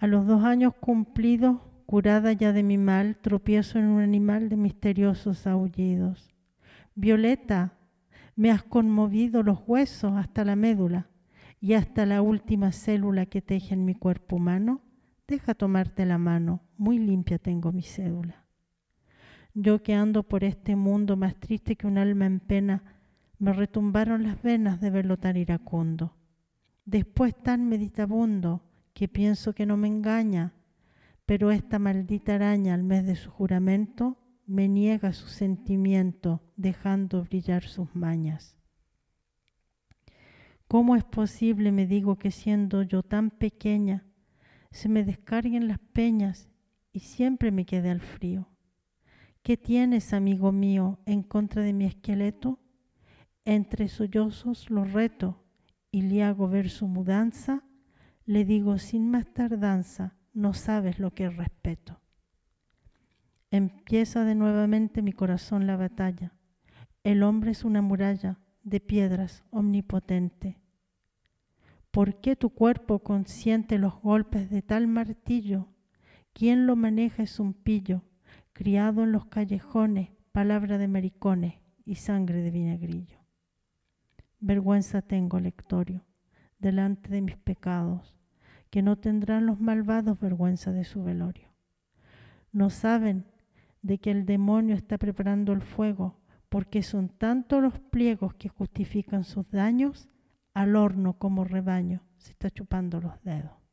A los dos años cumplidos, curada ya de mi mal, tropiezo en un animal de misteriosos aullidos. Violeta, me has conmovido los huesos hasta la médula y hasta la última célula que teje en mi cuerpo humano. Deja tomarte la mano, muy limpia tengo mi cédula. Yo que ando por este mundo más triste que un alma en pena, me retumbaron las venas de verlo tan iracundo. Después tan meditabundo, que pienso que no me engaña, pero esta maldita araña al mes de su juramento me niega su sentimiento, dejando brillar sus mañas. ¿Cómo es posible, me digo, que siendo yo tan pequeña, se me descarguen las peñas y siempre me quede al frío? ¿Qué tienes, amigo mío, en contra de mi esqueleto? Entre sollozos lo reto y le hago ver su mudanza le digo sin más tardanza, no sabes lo que respeto. Empieza de nuevamente mi corazón la batalla. El hombre es una muralla de piedras omnipotente. ¿Por qué tu cuerpo consiente los golpes de tal martillo? Quien lo maneja es un pillo, criado en los callejones, palabra de maricones y sangre de vinagrillo. Vergüenza tengo, lectorio, delante de mis pecados que no tendrán los malvados vergüenza de su velorio. No saben de que el demonio está preparando el fuego, porque son tanto los pliegos que justifican sus daños al horno como rebaño se está chupando los dedos.